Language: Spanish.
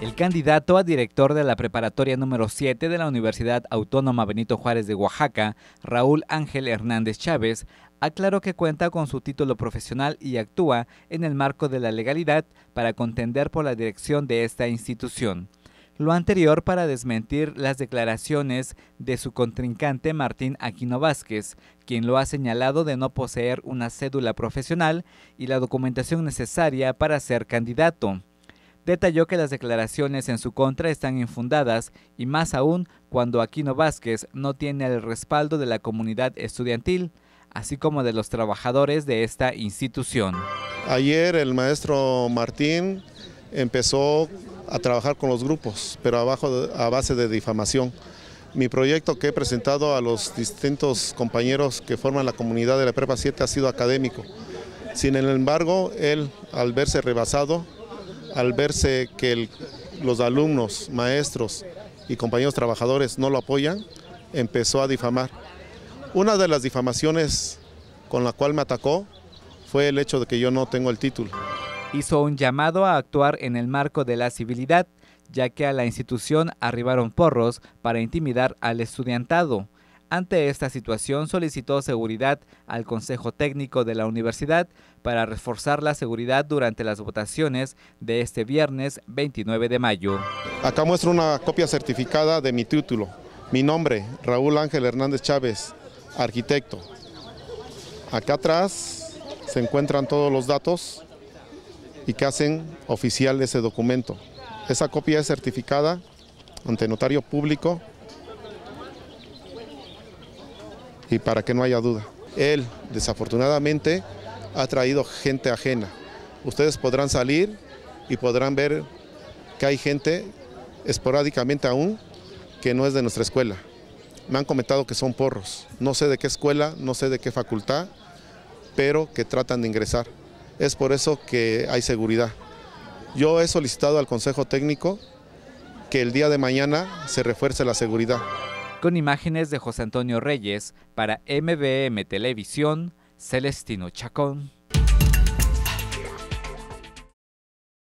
El candidato a director de la preparatoria número 7 de la Universidad Autónoma Benito Juárez de Oaxaca, Raúl Ángel Hernández Chávez, aclaró que cuenta con su título profesional y actúa en el marco de la legalidad para contender por la dirección de esta institución. Lo anterior para desmentir las declaraciones de su contrincante Martín Aquino Vázquez, quien lo ha señalado de no poseer una cédula profesional y la documentación necesaria para ser candidato detalló que las declaraciones en su contra están infundadas y más aún cuando Aquino Vázquez no tiene el respaldo de la comunidad estudiantil, así como de los trabajadores de esta institución. Ayer el maestro Martín empezó a trabajar con los grupos, pero abajo a base de difamación. Mi proyecto que he presentado a los distintos compañeros que forman la comunidad de la Prepa 7 ha sido académico. Sin embargo, él, al verse rebasado, al verse que los alumnos, maestros y compañeros trabajadores no lo apoyan, empezó a difamar. Una de las difamaciones con la cual me atacó fue el hecho de que yo no tengo el título. Hizo un llamado a actuar en el marco de la civilidad, ya que a la institución arribaron porros para intimidar al estudiantado. Ante esta situación solicitó seguridad al Consejo Técnico de la Universidad para reforzar la seguridad durante las votaciones de este viernes 29 de mayo. Acá muestro una copia certificada de mi título. Mi nombre, Raúl Ángel Hernández Chávez, arquitecto. Acá atrás se encuentran todos los datos y que hacen oficial ese documento. Esa copia es certificada ante notario público y para que no haya duda. Él, desafortunadamente, ha traído gente ajena. Ustedes podrán salir y podrán ver que hay gente esporádicamente aún que no es de nuestra escuela. Me han comentado que son porros, no sé de qué escuela, no sé de qué facultad, pero que tratan de ingresar. Es por eso que hay seguridad. Yo he solicitado al Consejo Técnico que el día de mañana se refuerce la seguridad. Con imágenes de José Antonio Reyes para MBM Televisión, Celestino Chacón.